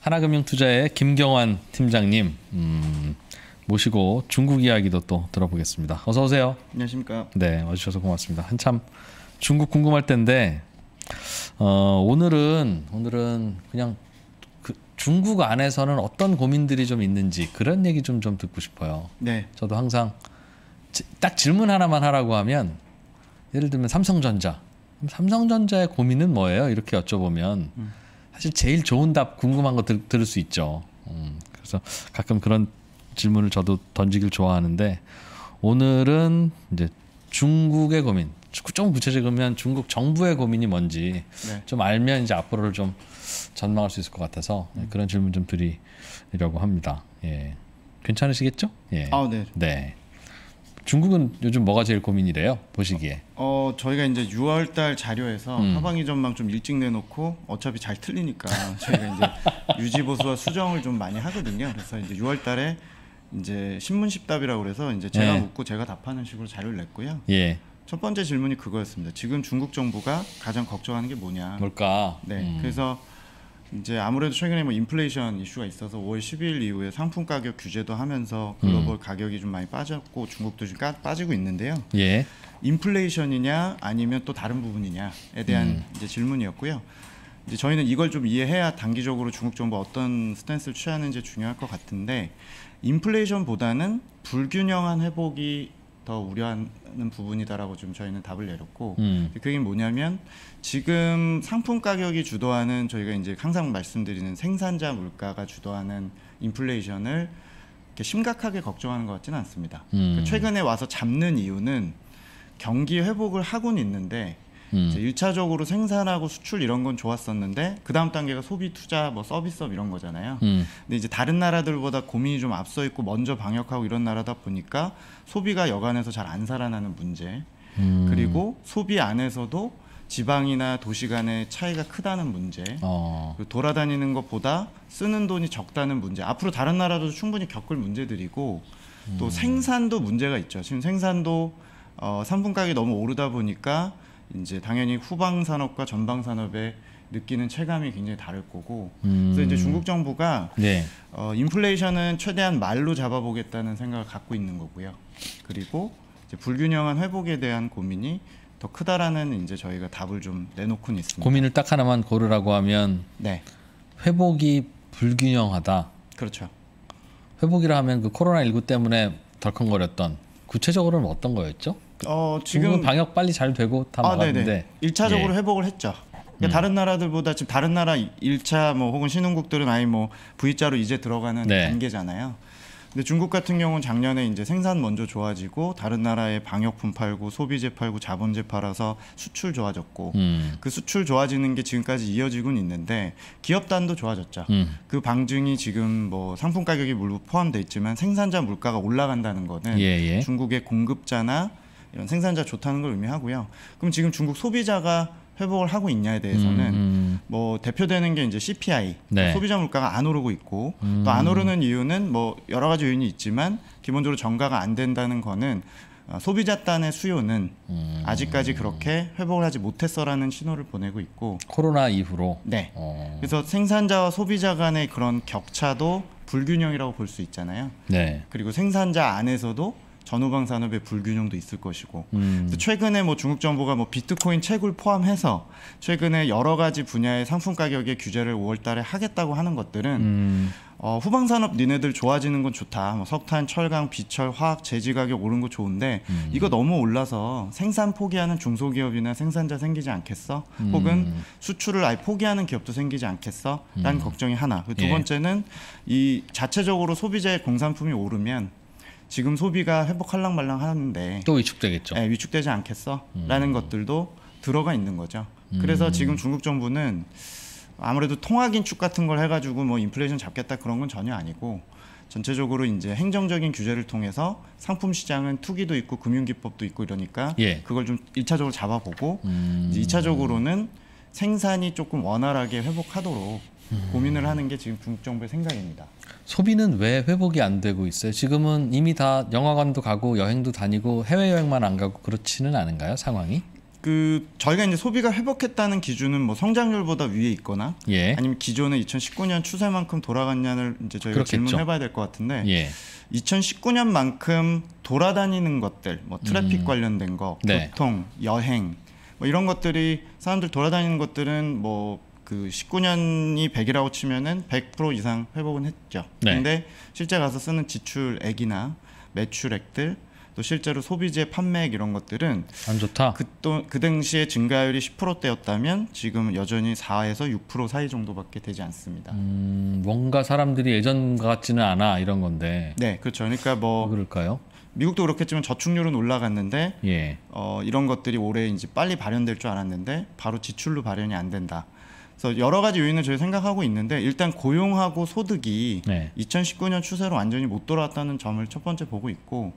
하나금융투자의 김경환 팀장님 음, 모시고 중국 이야기도 또 들어보겠습니다. 어서 오세요. 안녕하십니까. 네, 와주셔서 고맙습니다. 한참 중국 궁금할 텐데 어, 오늘은 오늘은 그냥 그 중국 안에서는 어떤 고민들이 좀 있는지 그런 얘기 좀좀 좀 듣고 싶어요. 네. 저도 항상 지, 딱 질문 하나만 하라고 하면 예를 들면 삼성전자 삼성전자의 고민은 뭐예요? 이렇게 여쭤보면. 음. 사실 제일 좋은 답 궁금한 거 들, 들을 수 있죠. 음, 그래서 가끔 그런 질문을 저도 던지길 좋아하는데 오늘은 이제 중국의 고민 좀 구체적이면 중국 정부의 고민이 뭔지 네. 좀 알면 이제 앞으로를 좀 전망할 수 있을 것 같아서 음. 그런 질문 좀 드리려고 합니다. 예. 괜찮으시겠죠? 예. 아, 네. 네. 중국은 요즘 뭐가 제일 고민이래요? 보시기에. 어, 저희가 이제 6월 달 자료에서 음. 하방이 전망 좀 일찍 내놓고 어차피 잘 틀리니까 저희가 이제 유지 보수와 수정을 좀 많이 하거든요. 그래서 이제 6월 달에 이제 신문 십답이라고 그래서 이제 제가 예. 묻고 제가 답하는 식으로 자료를 냈고요. 예. 첫 번째 질문이 그거였습니다. 지금 중국 정부가 가장 걱정하는 게 뭐냐? 뭘까? 네. 음. 그래서 이제 아무래도 최근에 뭐 인플레이션 이슈가 있어서 5월 10일 이후에 상품 가격 규제도 하면서 음. 글로벌 음. 가격이 좀 많이 빠졌고 중국도 지금 까, 빠지고 있는데요. 예. 인플레이션이냐 아니면 또 다른 부분이냐에 대한 음. 이제 질문이었고요. 이제 저희는 이걸 좀 이해해야 단기적으로 중국 정부 어떤 스탠스를 취하는지 중요할 것 같은데 인플레이션보다는 불균형한 회복이 더 우려하는 부분이다라고 좀 저희는 답을 내렸고 음. 그게 뭐냐면 지금 상품 가격이 주도하는 저희가 이제 항상 말씀드리는 생산자 물가가 주도하는 인플레이션을 이렇게 심각하게 걱정하는 것 같지는 않습니다. 음. 최근에 와서 잡는 이유는 경기 회복을 하고는 있는데 음. 유차적으로 생산하고 수출 이런 건 좋았었는데 그 다음 단계가 소비 투자 뭐 서비스업 이런 거잖아요. 음. 근데 이제 다른 나라들보다 고민이 좀 앞서 있고 먼저 방역하고 이런 나라다 보니까 소비가 여간해서 잘 안 살아나는 문제 음. 그리고 소비 안에서도 지방이나 도시 간의 차이가 크다는 문제 어. 돌아다니는 것보다 쓰는 돈이 적다는 문제 앞으로 다른 나라도 충분히 겪을 문제들이고 음. 또 생산도 문제가 있죠 지금 생산도 어, 상품 가격이 너무 오르다 보니까 이제 당연히 후방 산업과 전방 산업의 느끼는 체감이 굉장히 다를 거고 음. 그래서 이제 음. 중국 정부가 네. 어, 인플레이션은 최대한 말로 잡아보겠다는 생각을 갖고 있는 거고요. 그리고 이제 불균형한 회복에 대한 고민이 더 크다라는 이제 저희가 답을 좀 내놓고는 있습니다. 고민을 딱 하나만 고르라고 하면 네. 회복이 불균형하다. 그렇죠. 회복이라 하면 그 코로나 19 때문에 덜컹거렸던 구체적으로는 어떤 거였죠? 어, 지금 방역 빨리 잘 되고 다 아, 막았는데 일차적으로 예. 회복을 했죠. 그러니까 음. 다른 나라들보다 지금 다른 나라 일차뭐 혹은 신흥국들은 아예 뭐 V자로 이제 들어가는 네. 단계잖아요. 근데 중국 같은 경우는 작년에 이제 생산 먼저 좋아지고 다른 나라에 방역품 팔고 소비재 팔고 자본재 팔아서 수출 좋아졌고 음. 그 수출 좋아지는 게 지금까지 이어지고 있는데 기업단도 좋아졌죠. 음. 그 방증이 지금 뭐 상품 가격이 물론 포함돼 있지만 생산자 물가가 올라간다는 거는 예예. 예. 중국의 공급자나 이런 생산자 좋다는 걸 의미하고요. 그럼 지금 중국 소비자가 회복을 하고 있냐에 대해서는 음. 음. 뭐 대표되는 게 이제 CPI 네. 소비자 물가가 안 오르고 있고 음. 또안 오르는 이유는 뭐 여러 가지 요인이 있지만 기본적으로 정가가 안 된다는 거는 어, 소비자 단의 수요는 음. 아직까지 그렇게 회복을 하지 못했어라는 신호를 보내고 있고 코로나 이후로 네 어. 그래서 생산자와 소비자 간의 그런 격차도 불균형이라고 볼 수 있잖아요. 네. 그리고 생산자 안에서도 전후방 산업의 불균형도 있을 것이고 음. 최근에 뭐 중국 정부가 뭐 비트코인 채굴 포함해서 최근에 여러 가지 분야의 상품 가격의 규제를 5월달에 하겠다고 하는 것들은 음. 어, 후방 산업 니네들 좋아지는 건 좋다. 뭐 석탄, 철강, 비철, 화학, 재지 가격 오른 거 좋은데 음. 이거 너무 올라서 생산 포기하는 중소기업이나 생산자 생기지 않겠어? 음. 혹은 수출을 아예 포기하는 기업도 생기지 않겠어? 라는 음. 걱정이 하나. 그 두 예. 번째는 예. 이 자체적으로 소비자의 공산품이 오르면 지금 소비가 회복할랑 말랑 하는데 또 위축되겠죠. 예, 위축되지 않겠어라는 음. 것들도 들어가 있는 거죠. 음. 그래서 음. 지금 중국 정부는 아무래도 통화 긴축 같은 걸 해가지고 뭐 인플레이션 잡겠다 그런 건 전혀 아니고 전체적으로 이제 행정적인 규제를 통해서 상품 시장은 투기도 있고 금융 기법도 있고 이러니까 예. 그걸 좀 일차적으로 잡아보고 음. 이제 이차적으로는 생산이 조금 원활하게 회복하도록 고민을 하는 게 지금 중국 정부의 생각입니다. 소비는 왜 회복이 안 되고 있어요? 지금은 이미 다 영화관도 가고 여행도 다니고 해외 여행만 안 가고 그렇지는 않은가요? 상황이? 그 저희가 이제 소비가 회복했다는 기준은 뭐 성장률보다 위에 있거나 예. 아니면 기존의 2019년 추세만큼 돌아갔냐를 이제 저희가 그렇겠죠. 질문해봐야 될 것 같은데 예. 2019년만큼 돌아다니는 것들 뭐 트래픽 음. 관련된 거 네. 교통 여행 뭐 이런 것들이 사람들 돌아다니는 것들은 뭐그 19년이 100이라고 치면은 100% 이상 회복은 했죠. 네. 근데 실제 가서 쓰는 지출액이나 매출액들 또 실제로 소비재 판매액 이런 것들은 안 좋다. 그 또 그 당시에 증가율이 10%대였다면 지금은 여전히 4에서 6% 사이 정도밖에 되지 않습니다. 음, 뭔가 사람들이 예전 같지는 않아 이런 건데. 네, 그렇죠. 그러니까 뭐 그럴까요? 미국도 그렇겠지만 저축률은 올라갔는데 예. 어, 이런 것들이 올해 이제 빨리 발현될 줄 알았는데 바로 지출로 발현이 안 된다. 그래서 여러 가지 요인을 저희 생각하고 있는데 일단 고용하고 소득이 네. 2019년 추세로 완전히 못 돌아왔다는 점을 첫 번째 보고 있고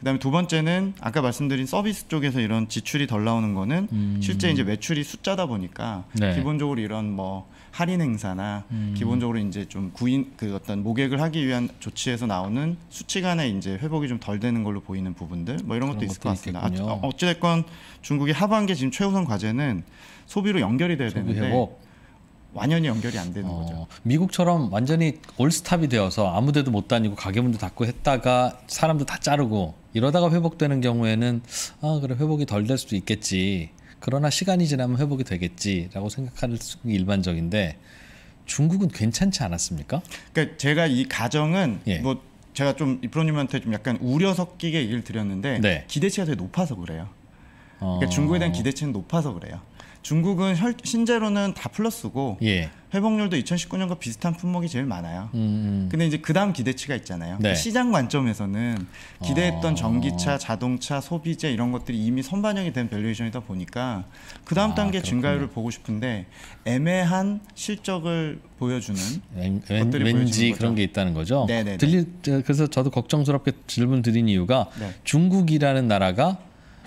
그다음에 두 번째는 아까 말씀드린 서비스 쪽에서 이런 지출이 덜 나오는 거는 음. 실제 이제 매출이 숫자다 보니까 네. 기본적으로 이런 뭐 할인 행사나 음. 기본적으로 이제 좀 구인 그 어떤 모객을 하기 위한 조치에서 나오는 수치간에 이제 회복이 좀 덜 되는 걸로 보이는 부분들 뭐 이런 것도 있을 것 같습니다. 아, 어찌됐건 중국의 하반기 지금 최우선 과제는 소비로 연결이 돼야 되는데 회복. 완연히 연결이 안 되는 어, 거죠. 미국처럼 완전히 올스탑이 되어서 아무데도 못 다니고 가게문도 닫고 했다가 사람도 다 자르고 이러다가 회복되는 경우에는 아 그래 회복이 덜 될 수도 있겠지. 그러나 시간이 지나면 회복이 되겠지라고 생각하는 할 일반적인데 중국은 괜찮지 않았습니까? 그러니까 제가 이 가정은 예. 뭐 제가 좀 이프로님한테 좀 약간 우려 섞이게 얘기를 드렸는데 네. 기대치가 되게 높아서 그래요. 그러니까 어... 중국에 대한 기대치는 높아서 그래요. 중국은 혈, 신제로는다 플러스고 예. 회복률도 2019년과 비슷한 품목이 제일 많아요. 음, 음. 근데 이제 그다음 기대치가 있잖아요. 네. 시장 관점에서는 기대했던 어. 전기차, 자동차, 소비재 이런 것들이 이미 선반영이 된 밸류에이션이다 보니까 그다음 아, 단계 그렇군요. 증가율을 보고 싶은데 애매한 실적을 보여주는 엔, 것들이 왠, 왠지 그런 게 있다는 거죠. 네, 네, 네. 들릴 그래서 저도 걱정스럽게 질문 드린 이유가 네. 중국이라는 나라가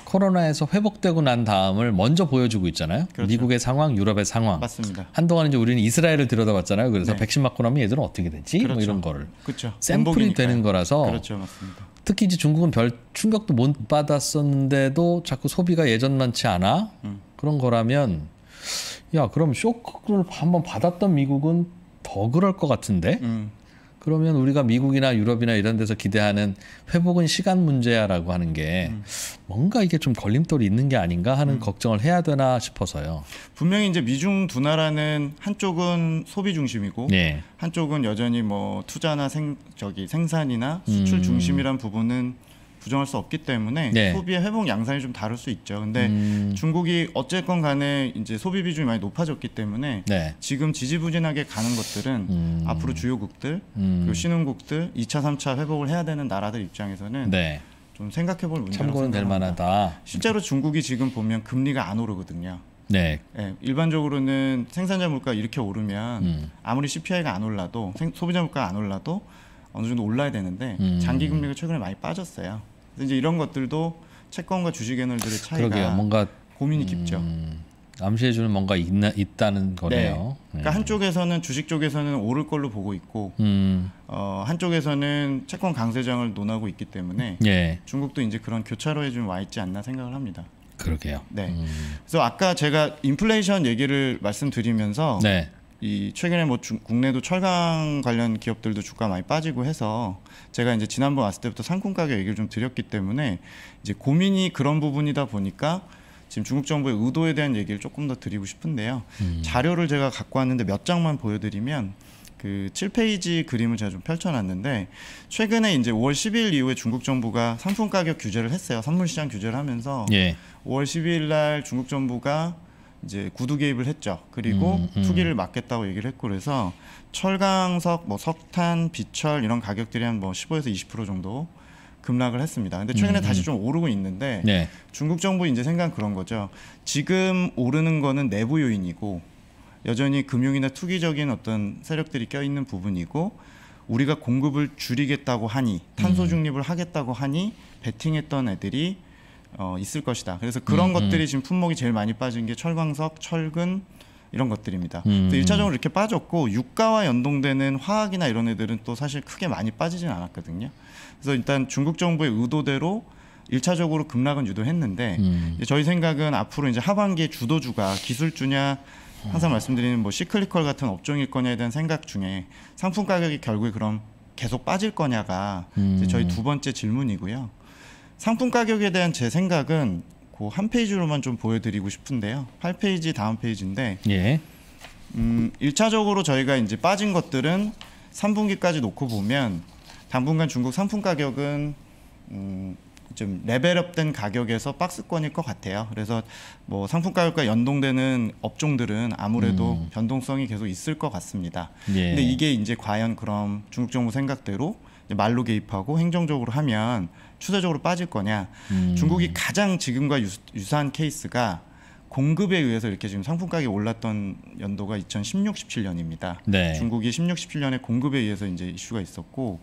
코로나에서 회복되고 난 다음을 먼저 보여주고 있잖아요. 그렇죠. 미국의 상황, 유럽의 상황. 맞습니다. 한동안 이제 우리는 이스라엘을 들여다봤잖아요. 그래서 네. 백신 맞고 나면 얘들은 어떻게 되지? 뭐 그렇죠. 뭐 이런 거를 그렇죠. 샘플이 되는 거라서. 그렇죠, 맞습니다. 특히 이제 중국은 별 충격도 못 받았었는데도 자꾸 소비가 예전만치 않아 음. 그런 거라면 야 그럼 쇼크를 한번 받았던 미국은 더 그럴 것 같은데. 음. 그러면 우리가 미국이나 유럽이나 이런 데서 기대하는 회복은 시간 문제야라고 하는 게 음. 뭔가 이게 좀 걸림돌이 있는 게 아닌가 하는 음. 걱정을 해야 되나 싶어서요. 분명히 이제 미중 두화라는 한쪽은 소비 중심이고 네. 한쪽은 여전히 뭐 투자나 생 저기 생산이나 수출 음. 중심이란 부분은 부정할 수 없기 때문에 네. 소비의 회복 양상이 좀 다를 수 있죠. 근데 음. 중국이 어쨌건 간에 이제 소비 비중이 많이 높아졌기 때문에 네. 지금 지지부진하게 가는 것들은 음. 앞으로 주요국들 음. 그리고 신흥국들 2차 3차 회복을 해야 되는 나라들 입장에서는 네. 좀 생각해볼 문제라고 참고는 될 만하다. 실제로 중국이 지금 보면 금리가 안 오르거든요. 네. 네. 일반적으로는 생산자 물가 이렇게 오르면 음. 아무리 CPI가 안 올라도 소비자 물가가 안 올라도 어느 정도 올라야 되는데 음. 장기 금리가 최근에 많이 빠졌어요. 이제 이런 것들도 채권과 주식 애널들의 차이가 그러게요. 뭔가 고민이 깊죠. 음, 암시해 주는 뭔가 있나, 있다는 네. 거네요. 네. 그러니까 음. 한쪽에서는 주식 쪽에서는 오를 걸로 보고 있고 음. 어, 한쪽에서는 채권 강세장을 논하고 있기 때문에 예. 중국도 이제 그런 교차로에 좀 와 있지 않나 생각을 합니다. 그러게요. 네. 음. 그래서 아까 제가 인플레이션 얘기를 말씀드리면서 네. 이 최근에 뭐 중, 국내도 철강 관련 기업들도 주가 많이 빠지고 해서 제가 이제 지난번 왔을 때부터 상품 가격 얘기를 좀 드렸기 때문에 이제 고민이 그런 부분이다 보니까 지금 중국 정부의 의도에 대한 얘기를 조금 더 드리고 싶은데요. 음. 자료를 제가 갖고 왔는데 몇 장만 보여드리면 그 7페이지 그림을 제가 좀 펼쳐놨는데 최근에 이제 5월 12일 이후에 중국 정부가 상품 가격 규제를 했어요. 선물 시장 규제를 하면서 예. 5월 12일 날 중국 정부가 이제 구두 개입을 했죠. 그리고 음, 음. 투기를 막겠다고 얘기를 했고 그래서 철강석, 뭐 석탄, 비철 이런 가격들이 한 뭐 15에서 20% 정도 급락을 했습니다. 근데 최근에 음, 다시 음. 좀 오르고 있는데 네. 중국 정부 이제 생각 그런 거죠. 지금 오르는 거는 내부 요인이고 여전히 금융이나 투기적인 어떤 세력들이 껴 있는 부분이고 우리가 공급을 줄이겠다고 하니 탄소 음. 중립을 하겠다고 하니 베팅했던 애들이 어, 있을 것이다. 그래서 그런 음, 것들이 음. 지금 품목이 제일 많이 빠진 게 철광석, 철근 이런 것들입니다. 음, 음. 일차적으로 이렇게 빠졌고 유가와 연동되는 화학이나 이런 애들은 또 사실 크게 많이 빠지진 않았거든요. 그래서 일단 중국 정부의 의도대로 일차적으로 급락은 유도했는데 음. 저희 생각은 앞으로 이제 하반기에 주도주가 기술주냐 항상 말씀드리는 뭐 시클리컬 같은 업종일 거냐에 대한 생각 중에 상품 가격이 결국에 그럼 계속 빠질 거냐가 음. 저희 두 번째 질문이고요. 상품 가격에 대한 제 생각은 그 한 페이지로만 좀 보여드리고 싶은데요. 8페이지 다음 페이지인데 예. 음, 1차적으로 저희가 이제 빠진 것들은 3분기까지 놓고 보면 당분간 중국 상품 가격은 음, 좀 레벨업된 가격에서 박스권일 것 같아요. 그래서 뭐 상품 가격과 연동되는 업종들은 아무래도 음. 변동성이 계속 있을 것 같습니다. 예. 근데 이게 이제 과연 그럼 중국 정부 생각대로 이제 말로 개입하고 행정적으로 하면 추세적으로 빠질 거냐. 음. 중국이 가장 지금과 유사한 케이스가 공급에 의해서 이렇게 지금 상품 가격이 올랐던 연도가 2016, 17년입니다. 네. 중국이 16, 17년에 공급에 의해서 이제 이슈가 있었고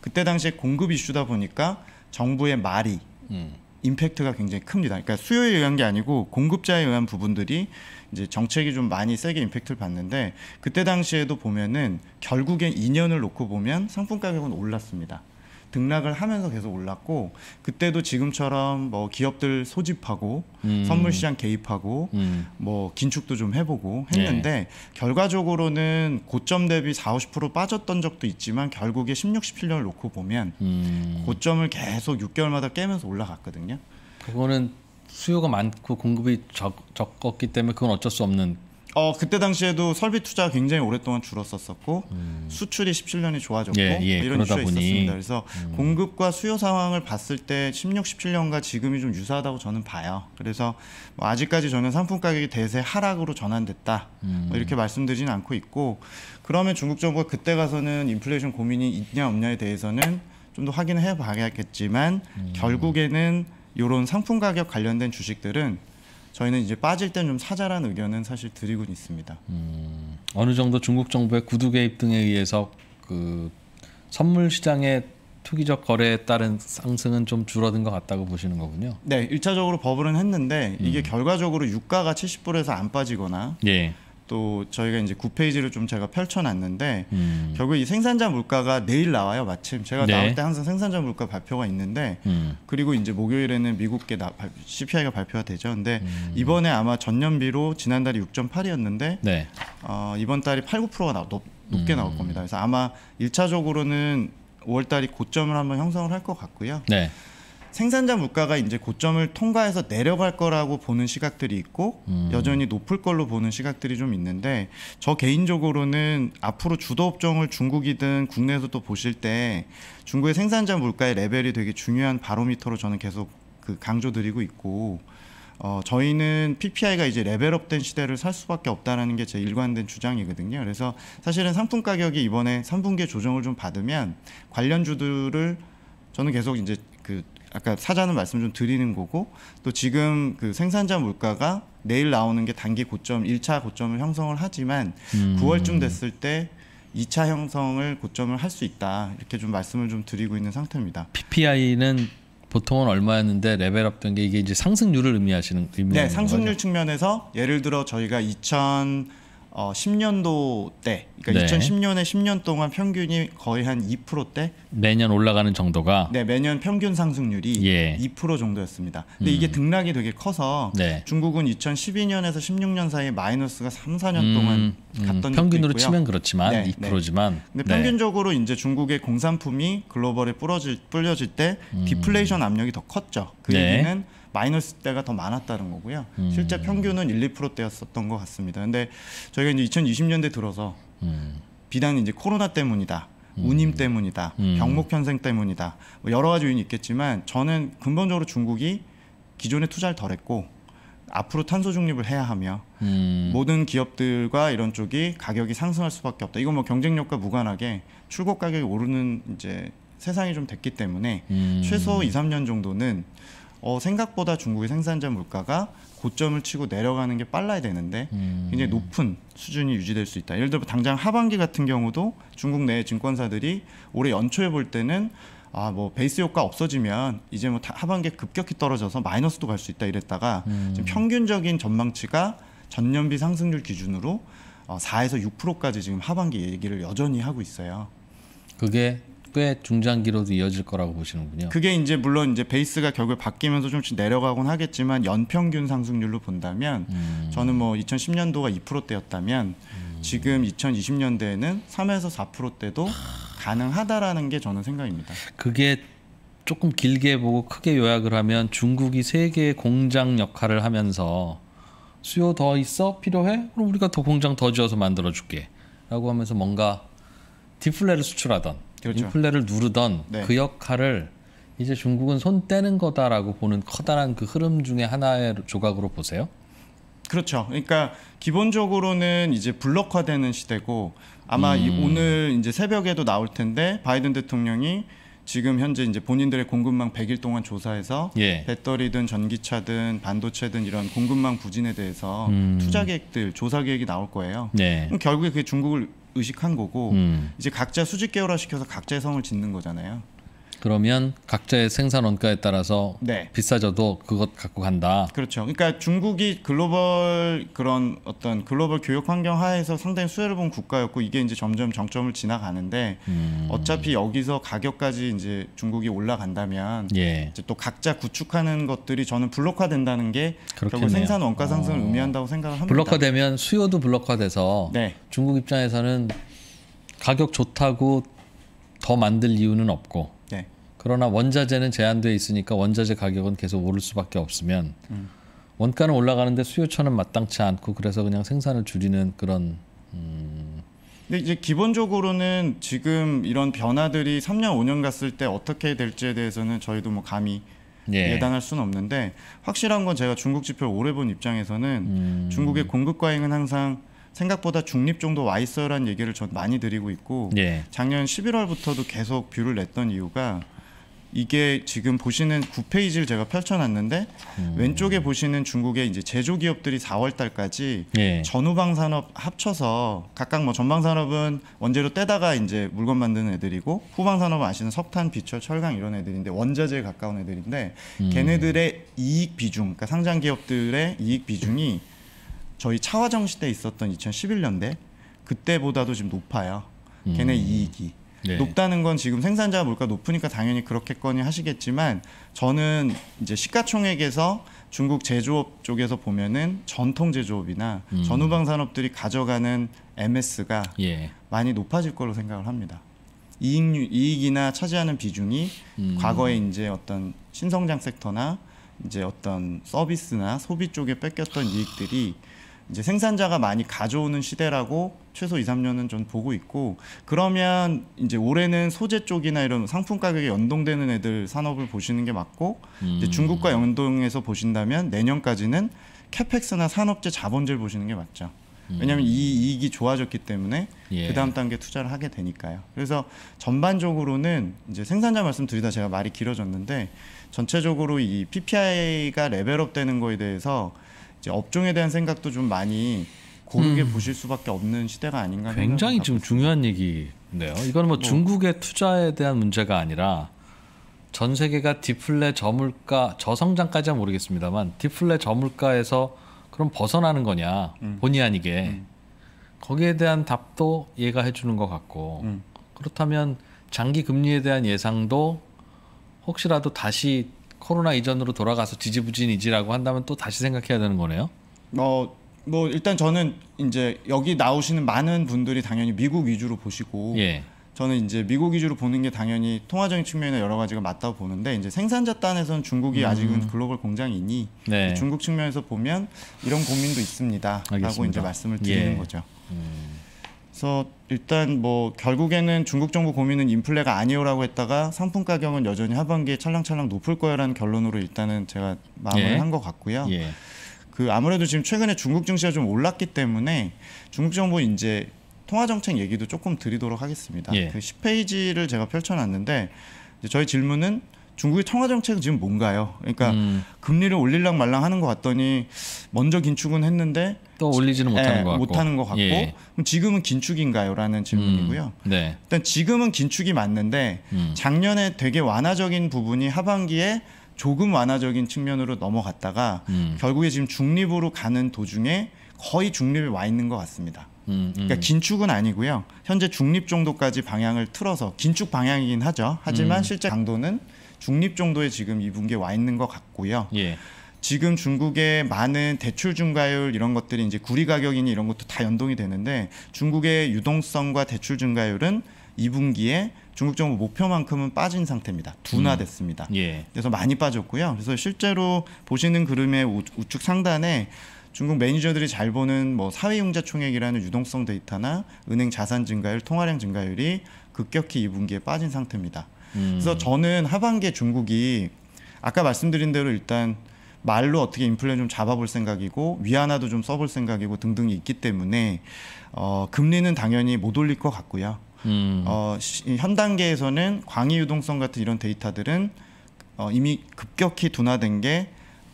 그때 당시에 공급 이슈다 보니까 정부의 말이 음. 임팩트가 굉장히 큽니다. 그러니까 수요에 의한 게 아니고 공급자에 의한 부분들이 이제 정책이 좀 많이 세게 임팩트를 받는데 그때 당시에도 보면은 결국엔 2년을 놓고 보면 상품 가격은 올랐습니다. 등락을 하면서 계속 올랐고 그때도 지금처럼 뭐 기업들 소집하고 음. 선물 시장 개입하고 음. 뭐 긴축도 좀 해보고 했는데 예. 결과적으로는 고점 대비 4, 50% 빠졌던 적도 있지만 결국에 16, 17년을 놓고 보면 음. 고점을 계속 6개월마다 깨면서 올라갔거든요. 그거는 수요가 많고 공급이 적, 적었기 때문에 그건 어쩔 수 없는 어 그때 당시에도 설비 투자가 굉장히 오랫동안 줄었었었고 음. 수출이 17년이 좋아졌고 예, 예, 이런 이슈가 보니. 있었습니다. 그래서 음. 공급과 수요 상황을 봤을 때 16, 17년과 지금이 좀 유사하다고 저는 봐요. 그래서 뭐 아직까지 저는 상품 가격이 대세 하락으로 전환됐다 음. 뭐 이렇게 음. 말씀드리진 않고 있고 그러면 중국 정부가 그때 가서는 인플레이션 고민이 있냐 없냐에 대해서는 좀 더 확인해 을 봐야겠지만 음. 결국에는 이런 상품 가격 관련된 주식들은 저희는 이제 빠질 땐좀 사자라는 의견은 사실 드리고 있습니다. 음, 어느 정도 중국 정부의 구두 개입 등에 의해서 그 선물 시장의 투기적 거래에 따른 상승은 좀 줄어든 것 같다고 보시는 거군요. 네, 일차적으로 버블은 했는데 이게 음. 결과적으로 유가가 70불에서 안 빠지거나 예. 또 저희가 이제 9페이지를 좀 제가 펼쳐놨는데 음. 결국 이 생산자 물가가 내일 나와요 마침 제가 네. 나올 때 항상 생산자 물가 발표가 있는데 음. 그리고 이제 목요일에는 미국계 나, CPI가 발표가 되죠 근데 음. 이번에 아마 전년비로 지난달이 6.8이었는데 네. 어, 이번 달이 8, 9%가 나, 높, 게 나올 음. 겁니다 그래서 아마 일차적으로는 5월달이 고점을 한번 형성을 할 것 같고요 네. 생산자 물가가 이제 고점을 통과해서 내려갈 거라고 보는 시각들이 있고 음. 여전히 높을 걸로 보는 시각들이 좀 있는데 저 개인적으로는 앞으로 주도 업종을 중국이든 국내에서 또 보실 때 중국의 생산자 물가의 레벨이 되게 중요한 바로미터로 저는 계속 그 강조드리고 있고 어, 저희는 PPI가 이제 레벨업된 시대를 살 수밖에 없다라는 게 제 일관된 주장이거든요. 그래서 사실은 상품 가격이 이번에 3분기 조정을 좀 받으면 관련주들을 저는 계속 이제 그 아까 사자는 말씀 좀 드리는 거고 또 지금 그 생산자 물가가 내일 나오는 게 단기 고점 일차 고점을 형성을 하지만 음. 9월쯤 됐을 때 2차 형성을 고점을 할 수 있다 이렇게 좀 말씀을 좀 드리고 있는 상태입니다. PPI는 보통은 얼마였는데 레벨업된 게 이게 이제 상승률을 의미하시는 의미 네, 상승률 거죠? 측면에서 예를 들어 저희가 2000 어, 10년도 때, 그러니까 네. 2010년에 10년 동안 평균이 거의 한 2%대 매년 올라가는 정도가 네 매년 평균 상승률이 예. 2% 정도였습니다. 근데 음. 이게 등락이 되게 커서 네. 중국은 2012년에서 16년 사이 에 마이너스가 3, 4년 음, 동안 음. 갔던 음, 평균으로 치면 그렇지만 네, 2%지만 근데 네. 평균적으로 이제 중국의 공산품이 글로벌에 뿌려질, 뿌려질 때 음. 디플레이션 압력이 더 컸죠. 그 네. 얘기는 마이너스 때가 더 많았다는 거고요. 음. 실제 평균은 1, 2%대였었던 것 같습니다. 근데 저희가 이제 2020년대 들어서 음. 비단 이제 코로나 때문이다. 음. 운임 때문이다, 음. 병목 편생 때문이다, 뭐 여러 가지 요인이 있겠지만 저는 근본적으로 중국이 기존에 투자를 덜했고 앞으로 탄소 중립을 해야 하며 음. 모든 기업들과 이런 쪽이 가격이 상승할 수밖에 없다. 이건 뭐 경쟁력과 무관하게 출고 가격이 오르는 이제 세상이 좀 됐기 때문에 음. 최소 2, 3년 정도는 어, 생각보다 중국의 생산자 물가가 고점을 치고 내려가는 게 빨라야 되는데 음. 굉장히 높은 수준이 유지될 수 있다. 예를 들어 당장 하반기 같은 경우도 중국 내 증권사들이 올해 연초에 볼 때는 아뭐 베이스 효과 없어지면 이제 뭐 하반기에 급격히 떨어져서 마이너스도 갈 수 있다 이랬다가 음. 지금 평균적인 전망치가 전년비 상승률 기준으로 어, 4에서 6%까지 지금 하반기 얘기를 여전히 하고 있어요. 그게 꽤 중장기로도 이어질 거라고 보시는군요. 그게 이제 물론 이제 베이스가 결국 바뀌면서 좀씩 내려가곤 하겠지만 연평균 상승률로 본다면 음. 저는 뭐 2010년도가 2%대였다면 음. 지금 2020년대에는 3에서 4%대도 가능하다라는 게 저는 생각입니다. 그게 조금 길게 보고 크게 요약을 하면 중국이 세계 공장 역할을 하면서 수요 더 있어 필요해 그럼 우리가 더 공장 더 지어서 만들어 줄게라고 하면서 뭔가 디플레를 수출하던 그렇죠. 인플레를 누르던 네. 그 역할을 이제 중국은 손 떼는 거다라고 보는 커다란 그 흐름 중에 하나의 조각으로 보세요? 그렇죠. 그러니까 기본적으로는 이제 블록화되는 시대고 아마 음. 이 오늘 이제 새벽에도 나올 텐데 바이든 대통령이 지금 현재 이제 본인들의 공급망 100일 동안 조사해서 예. 배터리든 전기차든 반도체든 이런 공급망 부진에 대해서 음. 투자 계획들 조사 계획이 나올 거예요. 네. 결국에 그게 중국을 의식한 거고 음. 이제 각자 수직 계열화 시켜서 각자의 성을 짓는 거잖아요. 그러면 각자의 생산 원가에 따라서 네. 비싸져도 그것 갖고 간다. 그렇죠. 그러니까 중국이 글로벌 그런 어떤 글로벌 교육 환경 하에서 상당히 수혜를 본 국가였고 이게 이제 점점 정점을 지나가는데 음. 어차피 여기서 가격까지 이제 중국이 올라간다면 예. 이제 또 각자 구축하는 것들이 저는 블록화된다는 게 그렇겠네요. 결국 생산 원가 상승을 어. 의미한다고 생각을 합니다. 블록화되면 수요도 블록화돼서 네. 중국 입장에서는 가격 좋다고 더 만들 이유는 없고 그러나 원자재는 제한돼 있으니까 원자재 가격은 계속 오를 수밖에 없으면 음. 원가는 올라가는데 수요처는 마땅치 않고 그래서 그냥 생산을 줄이는 그런 음... 근데 이제 기본적으로는 지금 이런 변화들이 3년 5년 갔을 때 어떻게 될지에 대해서는 저희도 뭐 감히 예. 단할 수는 없는데 확실한 건 제가 중국 지표를 오래 본 입장에서는 음... 중국의 공급 과잉은 항상 생각보다 중립 정도 와 있어요라는 얘기를 전 많이 드리고 있고 예. 작년 11월부터도 계속 뷰를 냈던 이유가 이게 지금 보시는 9페이지를 제가 펼쳐놨는데 음. 왼쪽에 보시는 중국의 이제 제조 기업들이 4월 달까지 예. 전후방 산업 합쳐서 각각 뭐 전방 산업은 원재료 떼다가 이제 물건 만드는 애들이고 후방 산업은 아시는 석탄, 비철, 철강 이런 애들인데 원자재에 가까운 애들인데 음. 걔네들의 이익 비중, 그러니까 상장 기업들의 이익 비중이 저희 차화정 시대에 있었던 2011년대 그때보다도 지금 높아요. 걔네 음. 이익이. 네. 높다는 건 지금 생산자 물가 높으니까 당연히 그렇겠거니 하시겠지만 저는 이제 시가총액에서 중국 제조업 쪽에서 보면은 전통 제조업이나 음. 전후방 산업들이 가져가는 MS가 예. 많이 높아질 걸로 생각을 합니다. 이익 이익이나 차지하는 비중이 음. 과거에 이제 어떤 신성장 섹터나 이제 어떤 서비스나 소비 쪽에 뺏겼던 이익들이 이제 생산자가 많이 가져오는 시대라고 최소 2, 3년은 좀 보고 있고 그러면 이제 올해는 소재 쪽이나 이런 상품 가격에 연동되는 애들 산업을 보시는 게 맞고 음. 이제 중국과 연동해서 보신다면 내년까지는 캐펙스나 산업재 자본재를 보시는 게 맞죠. 음. 왜냐하면 이 이익이 좋아졌기 때문에 예. 그 다음 단계 투자를 하게 되니까요. 그래서 전반적으로는 이제 생산자 말씀 드리다 제가 말이 길어졌는데 전체적으로 이 PPI가 레벨업 되는 거에 대해서 이제 업종에 대한 생각도 좀 많이 고르게 음. 보실 수밖에 없는 시대가 아닌가 굉장히 지금 중요한 얘기네요. 이거 뭐, 뭐, 중국의 투자에 대한 문제가 아니라 전 세계가 디플레 저물가 저성장까지는 모르겠습니다만 디플레 저물가에서 그럼 벗어나는 거냐 음. 본의 아니게 음. 거기에 대한 답도 얘가 해주는 것 같고 음. 그렇다면 장기 금리에 대한 예상도 혹시라도 다시 코로나 이전으로 돌아가서 지지부진이지라고 한다면 또 다시 생각해야 되는 거네요. 어, 뭐 일단 저는 이제 여기 나오시는 많은 분들이 당연히 미국 위주로 보시고 예. 저는 이제 미국 위주로 보는 게 당연히 통화적인 측면이 여러 가지가 맞다고 보는데 이제 생산자 단에서는 중국이 음. 아직은 글로벌 공장이니 네. 중국 측면에서 보면 이런 고민도 있습니다라고 이제 말씀을 드리는 예. 거죠. 음. 그래서 일단 뭐 결국에는 중국 정부 고민은 인플레가 아니오라고 했다가 상품 가격은 여전히 하반기에 찰랑찰랑 높을 거야라는 결론으로 일단은 제가 마무리 예. 한것 같고요. 예. 그 아무래도 지금 최근에 중국 증시가 좀 올랐기 때문에 중국 정부 이제 통화 정책 얘기도 조금 드리도록 하겠습니다. 예. 그 10페이지를 제가 펼쳐놨는데 저희 질문은 중국의 통화 정책은 지금 뭔가요? 그러니까 음. 금리를 올릴랑 말랑 하는 것 같더니 먼저 긴축은 했는데 또올리지는 못하는 예, 것 같고, 못하는 것 같고 예. 예. 지금은 긴축인가요?라는 질문이고요. 음, 네. 일단 지금은 긴축이 맞는데 음. 작년에 되게 완화적인 부분이 하반기에 조금 완화적인 측면으로 넘어갔다가 음. 결국에 지금 중립으로 가는 도중에 거의 중립에 와 있는 것 같습니다. 음, 음. 그러니까 긴축은 아니고요. 현재 중립 정도까지 방향을 틀어서 긴축 방향이긴 하죠. 하지만 음. 실제 강도는 중립 정도에 지금 이 분기에 와 있는 것 같고요. 예. 지금 중국의 많은 대출 증가율 이런 것들이 이제 구리 가격이니 이런 것도 다 연동이 되는데 중국의 유동성과 대출 증가율은 2분기에 중국 정부 목표만큼은 빠진 상태입니다. 둔화됐습니다. 음. 예. 그래서 많이 빠졌고요. 그래서 실제로 보시는 그림의 우측 상단에 중국 매니저들이 잘 보는 뭐 사회융자 총액이라는 유동성 데이터나 은행 자산 증가율, 통화량 증가율이 급격히 2분기에 빠진 상태입니다. 음. 그래서 저는 하반기에 중국이 아까 말씀드린 대로 일단 말로 어떻게 인플레 좀 잡아볼 생각이고 위안화도 좀 써볼 생각이고 등등이 있기 때문에 어, 금리는 당연히 못 올릴 것 같고요. 음. 어, 시, 현 단계에서는 광의 유동성 같은 이런 데이터들은 어, 이미 급격히 둔화된 게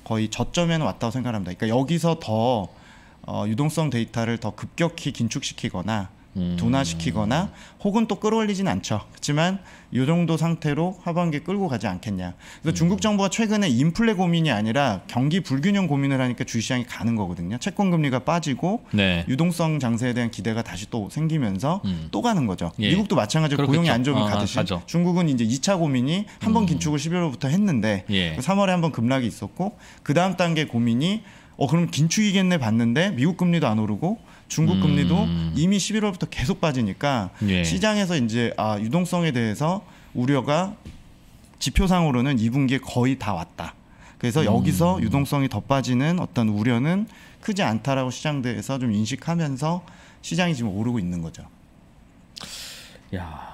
거의 저점에는 왔다고 생각합니다. 그러니까 여기서 더 어, 유동성 데이터를 더 급격히 긴축시키거나 음. 둔화시키거나 혹은 또 끌어올리진 않죠. 그렇지만 이 정도 상태로 하반기 끌고 가지 않겠냐. 그래서 음. 중국 정부가 최근에 인플레 고민이 아니라 경기 불균형 고민을 하니까 주시장이 가는 거거든요. 채권 금리가 빠지고 네. 유동성 장세에 대한 기대가 다시 또 생기면서 음. 또 가는 거죠. 예. 미국도 마찬가지로 그렇겠죠. 고용이 안 좋으면 아, 가듯이 가죠. 중국은 이제 2차 고민이 한번 음. 긴축을 11월부터 했는데 예. 3월에 한 번 급락이 있었고 그 다음 단계 고민이 어 그럼 긴축이겠네 봤는데 미국 금리도 안 오르고 중국 금리도 음. 이미 11월부터 계속 빠지니까 예. 시장에서 이제 아 유동성에 대해서 우려가 지표상으로는 2분기에 거의 다 왔다. 그래서 음. 여기서 유동성이 더 빠지는 어떤 우려는 크지 않다라고 시장대에서 좀 인식하면서 시장이 지금 오르고 있는 거죠. 야.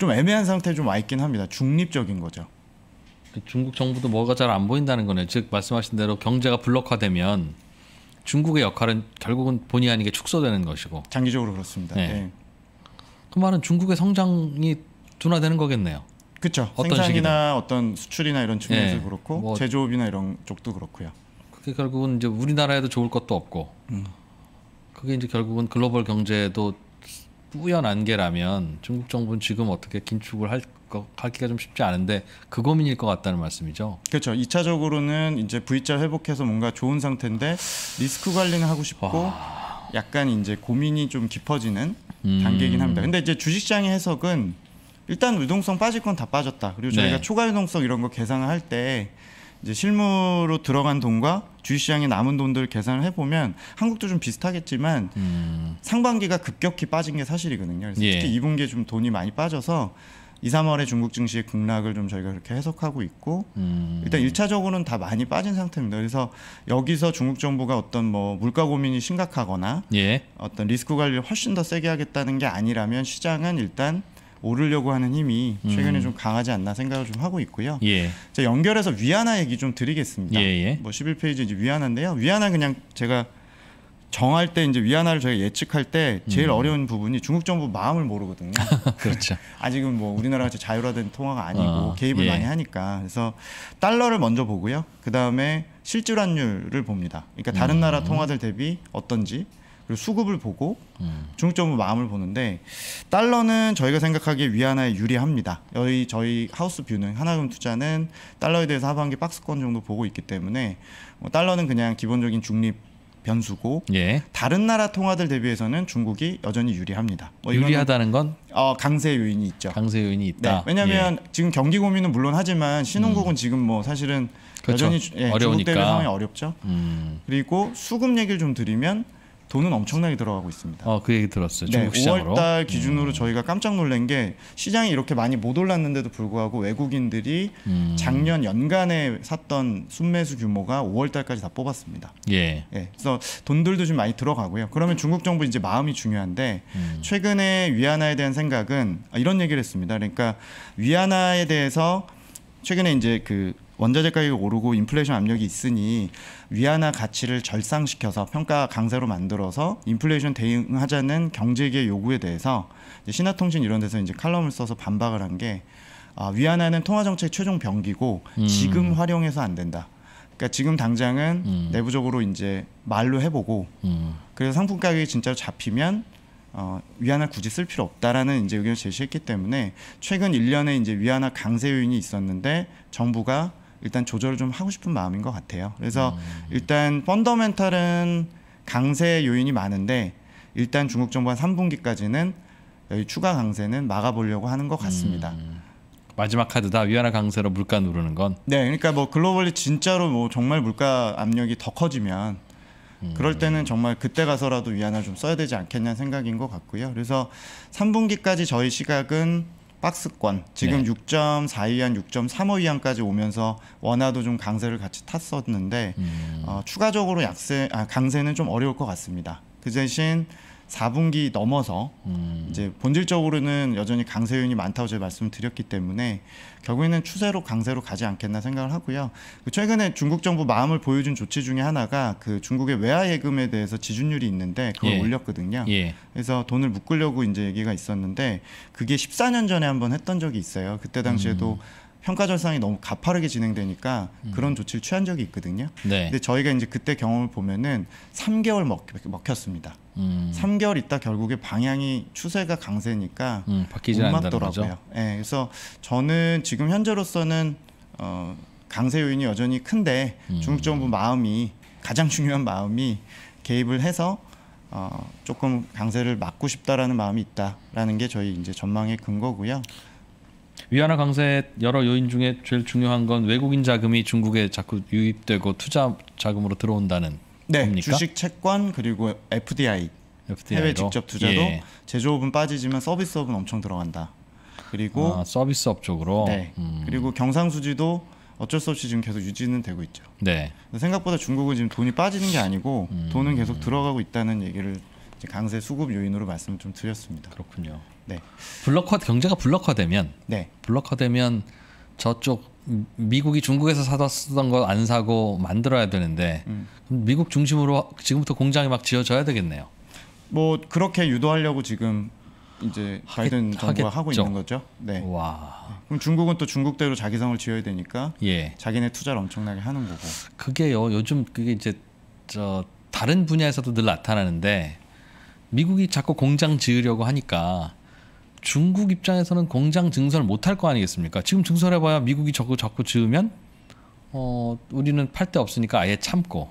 좀 애매한 상태에 좀와 있긴 합니다. 중립적인 거죠. 중국 정부도 뭐가 잘 안 보인다는 거네즉 말씀하신 대로 경제가 블록화되면 중국의 역할은 결국은 본의 아니게 축소되는 것이고 장기적으로 그렇습니다. 네. 네. 그 말은 중국의 성장이 둔화되는 거겠네요. 그렇죠. 어떤 생산이나 식이든. 어떤 수출이나 이런 측면에서 네. 그렇고 뭐 제조업이나 이런 쪽도 그렇고요. 그게 결국은 이제 우리나라에도 좋을 것도 없고 음. 그게 이제 결국은 글로벌 경제에도 뿌연 안개라면 중국 정부는 지금 어떻게 긴축을 할 하기가 좀 쉽지 않은데 그 고민일 것 같다는 말씀이죠. 그렇죠. 2차적으로는 이제 V자 회복해서 뭔가 좋은 상태인데 리스크 관리는 하고 싶고 와. 약간 이제 고민이 좀 깊어지는 음. 단계이긴 합니다. 근데 이제 주식시장의 해석은 일단 유동성 빠질 건 다 빠졌다. 그리고 저희가 네. 초과 유동성 이런 거 계산을 할때 이제 실무로 들어간 돈과 주식시장에 남은 돈들 계산을 해보면 한국도 좀 비슷하겠지만 음. 상반기가 급격히 빠진 게 사실이거든요. 그래서 예. 특히 2분기에 좀 돈이 많이 빠져서 2, 3월에 중국 증시의 급락을 좀 저희가 그렇게 해석하고 있고 음. 일단 1차적으로는 다 많이 빠진 상태입니다. 그래서 여기서 중국 정부가 어떤 뭐 물가 고민이 심각하거나 예. 어떤 리스크 관리를 훨씬 더 세게 하겠다는 게 아니라면 시장은 일단 오르려고 하는 힘이 최근에 음. 좀 강하지 않나 생각을 좀 하고 있고요. 예. 자, 연결해서 위안화 얘기 좀 드리겠습니다. 예예. 예. 뭐 11페이지 이제 위안화인데요. 위안화 그냥 제가 정할 때 이제 위안화를 저희가 예측할 때 제일 음. 어려운 부분이 중국 정부 마음을 모르거든요. 그렇죠. 아직은 뭐 우리나라 같 자율화된 통화가 아니고 어, 개입을 예. 많이 하니까 그래서 달러를 먼저 보고요. 그 다음에 실질환율을 봅니다. 그러니까 다른 음. 나라 통화들 대비 어떤지 그리고 수급을 보고 음. 중점은 마음을 보는데 달러는 저희가 생각하기에 위안화에 유리합니다. 저희 저희 하우스 뷰는 하나금 투자는 달러에 대해서 하반기 박스권 정도 보고 있기 때문에 뭐 달러는 그냥 기본적인 중립 변수고 예. 다른 나라 통화들 대비해서는 중국이 여전히 유리합니다. 뭐 유리하다는 건 어, 강세 요인이 있죠. 강세 요인이 있다. 네, 왜냐하면 예. 지금 경기 고민은 물론 하지만 신흥국은 음. 지금 뭐 사실은 그렇죠. 여전히 예, 어려우니까. 중국 대비 상황이 어렵죠. 음. 그리고 수급 얘기를 좀 드리면 돈은 엄청나게 들어가고 있습니다. 어, 그 얘기 들었어요. 네, 5월달 기준으로 음. 저희가 깜짝 놀란 게 시장이 이렇게 많이 못 올랐는데도 불구하고 외국인들이 음. 작년 연간에 샀던 순매수 규모가 5월달까지 다 뽑았습니다. 예. 예. 그래서 돈들도 좀 많이 들어가고요. 그러면 중국 정부 이제 마음이 중요한데 음. 최근에 위안화에 대한 생각은 아, 이런 얘기를 했습니다. 그러니까 위안화에 대해서 최근에 이제 그 원자재 가격이 오르고 인플레이션 압력이 있으니 위안화 가치를 절상시켜서 평가 강세로 만들어서 인플레이션 대응하자는 경제계 요구에 대해서 신화통신 이런 데서 이제 칼럼을 써서 반박을 한 게 아, 위안화는 통화정책 최종 병기고 음. 지금 활용해서 안 된다. 그러니까 지금 당장은 음. 내부적으로 이제 말로 해보고 음. 그래서 상품 가격이 진짜로 잡히면 어, 위안화 굳이 쓸 필요 없다라는 이제 의견을 제시했기 때문에 최근 1년에 이제 위안화 강세 요인이 있었는데 정부가 일단 조절을 좀 하고 싶은 마음인 것 같아요. 그래서 음. 일단 펀더멘탈은 강세 요인이 많은데 일단 중국 정부 가 3분기까지는 여기 추가 강세는 막아보려고 하는 것 같습니다. 음. 마지막 카드다 위안화 강세로 물가 누르는 건. 네, 그러니까 뭐 글로벌이 진짜로 뭐 정말 물가 압력이 더 커지면 음. 그럴 때는 정말 그때 가서라도 위안화 좀 써야 되지 않겠냐 는 생각인 것 같고요. 그래서 3분기까지 저희 시각은 박스권 지금 네. 6.42위안, 6.35위안까지 오면서 원화도 좀 강세를 같이 탔었는데 음. 어, 추가적으로 약세, 아, 강세는 좀 어려울 것 같습니다. 그 대신 4분기 넘어서 음. 이제 본질적으로는 여전히 강세 요이 많다고 제가 말씀드렸기 때문에 결국에는 추세로 강세로 가지 않겠나 생각을 하고요. 최근에 중국 정부 마음을 보여준 조치 중에 하나가 그 중국의 외화 예금에 대해서 지준율이 있는데 그걸 예. 올렸거든요. 예. 그래서 돈을 묶으려고 이제 얘기가 있었는데 그게 14년 전에 한번 했던 적이 있어요. 그때 당시에도 음. 평가 절상이 너무 가파르게 진행되니까 음. 그런 조치를 취한 적이 있거든요. 네. 근데 저희가 이제 그때 경험을 보면은 3개월 먹, 먹혔습니다. 음. 3개월 있다 결국에 방향이 추세가 강세니까 음, 바뀌지 못 맞더라고요. 예, 네, 그래서 저는 지금 현재로서는 어, 강세 요인이 여전히 큰데 음. 중국 정부 마음이 가장 중요한 마음이 개입을 해서 어, 조금 강세를 막고 싶다라는 마음이 있다라는 게 저희 이제 전망의 근거고요. 위안화 강세 여러 요인 중에 제일 중요한 건 외국인 자금이 중국에 자꾸 유입되고 투자 자금으로 들어온다는 네, 겁니까? 주식 채권 그리고 FDI, FDI로? 해외 직접 투자도 예. 제조업은 빠지지만 서비스업은 엄청 들어간다. 그리고 아, 서비스업 쪽으로 네. 음. 그리고 경상수지도 어쩔 수 없이 지금 계속 유지는 되고 있죠. 네. 생각보다 중국은 지금 돈이 빠지는 게 아니고 음. 돈은 계속 들어가고 있다는 얘기를 강세 수급 요인으로 말씀을 좀 드렸습니다. 그렇군요. 네. 블록화 경제가 블록화되면 네. 블록화되면 저쪽 미국이 중국에서 사다 쓰던 거 안 사고 만들어야 되는데 음. 미국 중심으로 지금부터 공장이 막 지어져야 되겠네요. 뭐 그렇게 유도하려고 지금 이제 바이든 하겠, 정부가 하겠죠. 하고 있는 거죠. 네. 와. 그럼 중국은 또 중국대로 자기성을 지어야 되니까 예. 자기네 투자를 엄청나게 하는 거고. 그게요. 요즘 그게 이제 저 다른 분야에서도 늘 나타나는데 미국이 자꾸 공장 지으려고 하니까 중국 입장에서는 공장 증설 못할 거 아니겠습니까? 지금 증설해봐야 미국이 적고 적고 지으면 어, 우리는 팔 데 없으니까 아예 참고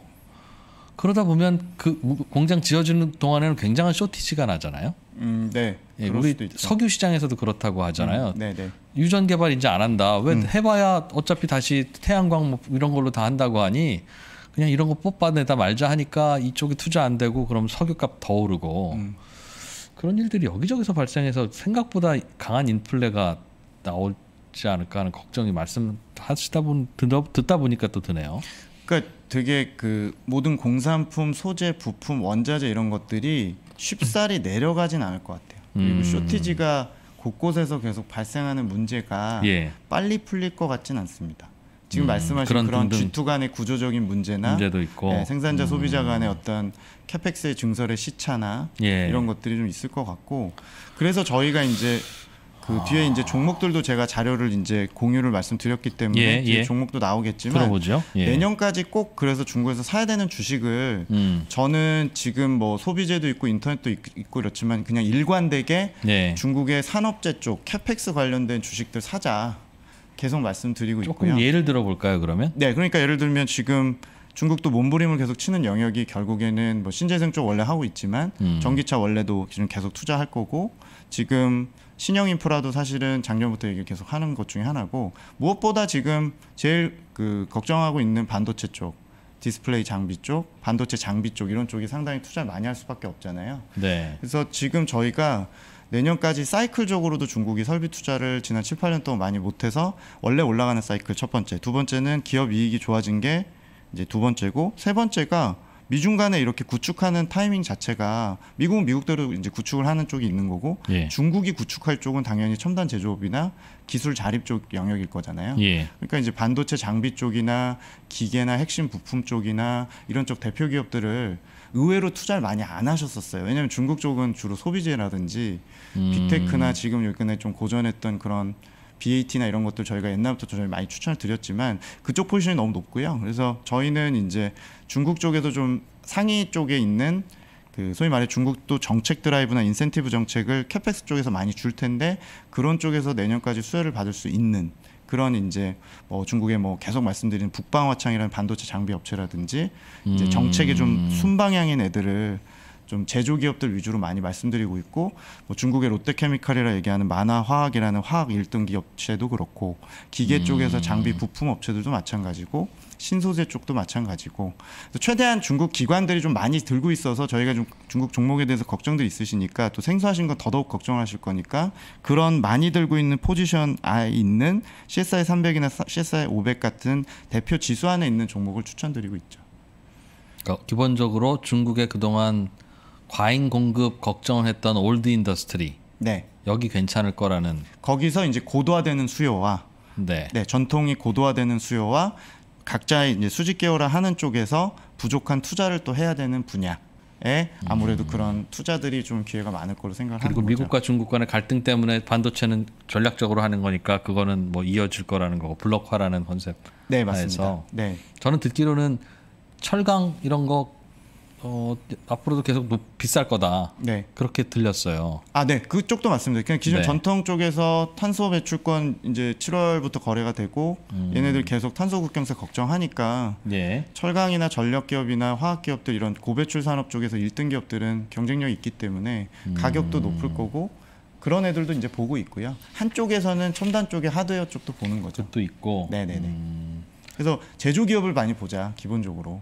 그러다 보면 그 공장 지어지는 동안에는 굉장한 쇼티지가 나잖아요. 음, 네. 예, 우리 석유 시장에서도 그렇다고 하잖아요. 음, 네, 네. 유전 개발 이제 안 한다. 왜 음. 해봐야 어차피 다시 태양광 뭐 이런 걸로 다 한다고 하니 그냥 이런 거 뽑아내다 말자 하니까 이쪽에 투자 안 되고 그럼 석유값 더 오르고. 음. 그런 일들이 여기저기서 발생해서 생각보다 강한 인플레가 나올지 않을까 하는 걱정이 말씀하시다 본 듣다 보니까 또 드네요. 그러니까 되게 그 모든 공산품, 소재, 부품, 원자재 이런 것들이 쉽사리 음. 내려가진 않을 것 같아요. 그리고 음. 쇼티지가 곳곳에서 계속 발생하는 문제가 예. 빨리 풀릴 것 같진 않습니다. 지금 음, 말씀하신 그런, 그런 G2 간의 구조적인 문제나 문제도 있고 예, 생산자 음. 소비자 간의 어떤 캐펙스의 증설의 시차나 예. 이런 것들이 좀 있을 것 같고 그래서 저희가 이제 그 아. 뒤에 이제 종목들도 제가 자료를 이제 공유를 말씀드렸기 때문에 예, 예. 종목도 나오겠지만 들어보죠. 예. 내년까지 꼭 그래서 중국에서 사야 되는 주식을 음. 저는 지금 뭐 소비재도 있고 인터넷도 있고 이렇지만 그냥 일관되게 예. 중국의 산업재 쪽 캐펙스 관련된 주식들 사자. 계속 말씀드리고 조금 있고요. 예를 들어 볼까요, 그러면? 네, 그러니까 예를 들면 지금 중국도 몸부림을 계속 치는 영역이 결국에는 뭐 신재생 쪽 원래 하고 있지만 음. 전기차 원래도 지금 계속 투자할 거고 지금 신형 인프라도 사실은 작년부터 얘기를 계속 하는 것 중에 하나고 무엇보다 지금 제일 그 걱정하고 있는 반도체 쪽 디스플레이 장비 쪽, 반도체 장비 쪽 이런 쪽이 상당히 투자를 많이 할 수밖에 없잖아요. 네. 그래서 지금 저희가 내년까지 사이클적으로도 중국이 설비 투자를 지난 7, 8년 동안 많이 못해서 원래 올라가는 사이클 첫 번째, 두 번째는 기업 이익이 좋아진 게 이제 두 번째고 세 번째가 미중 간에 이렇게 구축하는 타이밍 자체가 미국은 미국대로 이제 구축을 하는 쪽이 있는 거고 예. 중국이 구축할 쪽은 당연히 첨단 제조업이나 기술 자립 쪽 영역일 거잖아요. 예. 그러니까 이제 반도체 장비 쪽이나 기계나 핵심 부품 쪽이나 이런 쪽 대표 기업들을 의외로 투자를 많이 안 하셨었어요. 왜냐하면 중국 쪽은 주로 소비재라든지 음. 빅테크나 지금 요근에 좀 고전했던 그런 BAT나 이런 것도 저희가 옛날부터 저희 많이 추천을 드렸지만 그쪽 포지션이 너무 높고요. 그래서 저희는 이제 중국 쪽에서 좀 상위 쪽에 있는 그 소위 말해 중국도 정책 드라이브나 인센티브 정책을 캐펙스 쪽에서 많이 줄 텐데 그런 쪽에서 내년까지 수혜를 받을 수 있는 그런 이제 뭐 중국의 뭐 계속 말씀드린 북방화창이라는 반도체 장비 업체라든지 이제 음. 정책이 좀 순방향인 애들을 좀 제조 기업들 위주로 많이 말씀드리고 있고 뭐 중국의 롯데케미칼이라 얘기하는 만화화학이라는 화학 1등 기업체도 그렇고 기계 음. 쪽에서 장비 부품 업체들도 마찬가지고 신소재 쪽도 마찬가지고 최대한 중국 기관들이 좀 많이 들고 있어서 저희가 좀 중국 종목에 대해서 걱정들 있으시니까 또 생소하신 건 더더욱 걱정하실 거니까 그런 많이 들고 있는 포지션 안에 있는 CSI 300이나 CSI 500 같은 대표 지수 안에 있는 종목을 추천드리고 있죠. 그러니까 기본적으로 중국의 그동안 과잉 공급 걱정을 했던 올드 인더스트리. 네. 여기 괜찮을 거라는. 거기서 이제 고도화되는 수요와 네. 네 전통이 고도화되는 수요와 각자의 이제 수직 계열화 하는 쪽에서 부족한 투자를 또 해야 되는 분야. 에 아무래도 음. 그런 투자들이 좀 기회가 많을 거로 생각하는 그리고 미국과 거죠. 중국 간의 갈등 때문에 반도체는 전략적으로 하는 거니까 그거는 뭐 이어질 거라는 거고 블록화라는 컨셉. 네 맞습니다. 네 저는 듣기로는 철강 이런 거 어, 앞으로도 계속 높, 비쌀 거다. 네. 그렇게 들렸어요. 아, 네. 그쪽도 맞습니다. 그냥 기존 네. 전통 쪽에서 탄소 배출권 이제 7월부터 거래가 되고 음. 얘네들 계속 탄소 국경세 걱정하니까 예. 철강이나 전력 기업이나 화학 기업들 이런 고배출 산업 쪽에서 1등 기업들은 경쟁력이 있기 때문에 음. 가격도 높을 거고 그런 애들도 이제 보고 있고요. 한쪽에서는 첨단 쪽의 하드웨어 쪽도 보는 거죠. 또 있고. 네, 네, 네. 그래서 제조 기업을 많이 보자 기본적으로.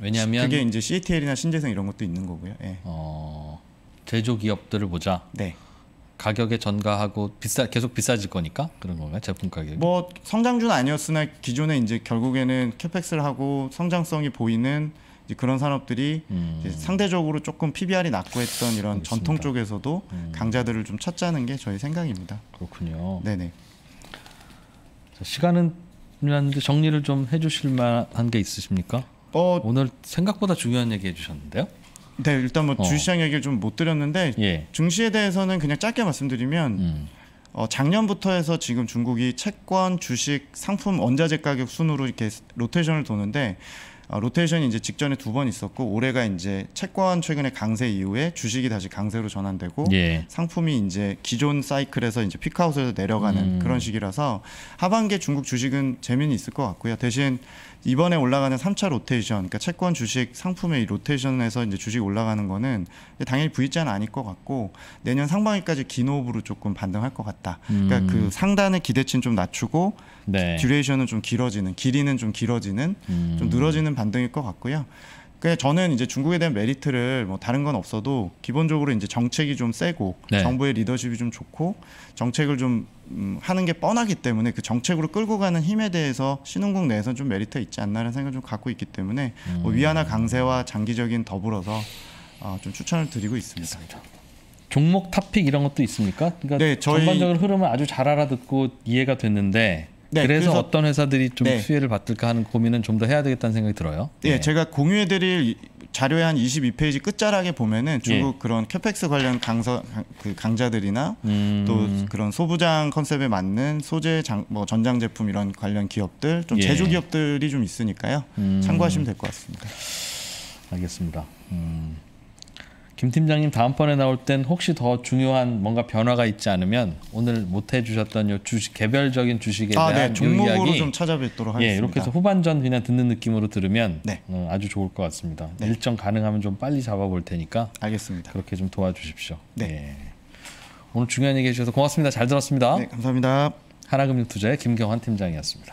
왜냐하면 그게 이제 CATL이나 신재생 이런 것도 있는 거고요. 예. 어, 제조 기업들을 보자. 네. 가격에 전가하고 비싸 계속 비싸질 거니까 그런 건가요? 제품 가격? 뭐 성장주는 아니었으나 기존에 이제 결국에는 캐펙스를 하고 성장성이 보이는 이제 그런 산업들이 음. 상대적으로 조금 PBR이 낮고 했던 이런 알겠습니다. 전통 쪽에서도 음. 강자들을 좀 찾자는 게 저희 생각입니다. 그렇군요. 네네. 자, 시간은 정리를 좀 해주실 만한 게 있으십니까? 어, 오늘 생각보다 중요한 얘기 해주셨는데요. 네, 일단 뭐 어. 주시장 얘기를 좀 못 드렸는데 예. 증시에 대해서는 그냥 짧게 말씀드리면 음. 어, 작년부터 해서 지금 중국이 채권, 주식, 상품, 원자재 가격 순으로 이렇게 로테이션을 도는데 어, 로테이션이 이제 직전에 두 번 있었고 올해가 이제 채권 최근에 강세 이후에 주식이 다시 강세로 전환되고 예. 상품이 이제 기존 사이클에서 이제 피크아웃에서 내려가는 음. 그런 식이라서 하반기에 중국 주식은 재미는 있을 것 같고요. 대신 이번에 올라가는 3차 로테이션, 그러니까 채권 주식 상품의 로테이션에서 이제 주식 올라가는 거는 당연히 V자는 아닐 것 같고 내년 상반기까지 긴 호흡으로 조금 반등할 것 같다. 그러니까 음. 그러니까 그 상단의 기대치는 좀 낮추고 네. 듀레이션은 좀 길어지는, 길이는 좀 길어지는, 음. 좀 늘어지는 반등일 것 같고요. 그래 그러니까 저는 이제 중국에 대한 메리트를 뭐 다른 건 없어도 기본적으로 이제 정책이 좀 세고 네. 정부의 리더십이 좀 좋고 정책을 좀 음, 하는 게 뻔하기 때문에 그 정책으로 끌고 가는 힘에 대해서 신흥국 내에서 좀 메리트 있지 않나라는 생각을 좀 갖고 있기 때문에 뭐 음. 뭐 위안화 강세와 장기적인 더불어서 어, 좀 추천을 드리고 있습니다. 그렇습니다. 종목 탑픽 이런 것도 있습니까? 그러니까 네, 저희... 전반적으로 흐름을 아주 잘 알아듣고 이해가 됐는데 네, 그래서, 그래서, 어떤 회사들이 좀 네. 수혜를 받을까 하는 고민은 좀 더 해야 되겠다는 생각이 들어요. 예, 네, 제가 공유해드릴 자료의 한 22페이지 끝자락에 보면은 중국 예. 그런 캐펙스 관련 강서 그 강자들이나 음. 또 그런 소부장 컨셉에 맞는 소재 장, 뭐 전장 제품 이런 관련 기업들 좀 예. 제조 기업들이 좀 있으니까요. 음. 참고하시면 될 것 같습니다. 알겠습니다. 음. 김 팀장님 다음번에 나올 땐 혹시 더 중요한 뭔가 변화가 있지 않으면 오늘 못 해주셨던 요 주식 개별적인 주식에 아, 네. 대한 네, 종목으로 이야기, 좀 찾아뵙도록 예, 하겠습니다. 예, 이렇게 해서 후반전 그냥 듣는 느낌으로 들으면 네. 어, 아주 좋을 것 같습니다. 네. 일정 가능하면 좀 빨리 잡아볼 테니까 알겠습니다. 그렇게 좀 도와주십시오. 네. 예. 오늘 중요한 얘기 해주셔서 고맙습니다. 잘 들었습니다. 네, 감사합니다. 하나금융투자의 김경환 팀장이었습니다.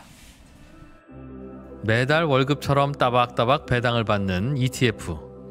매달 월급처럼 따박따박 배당을 받는 ETF.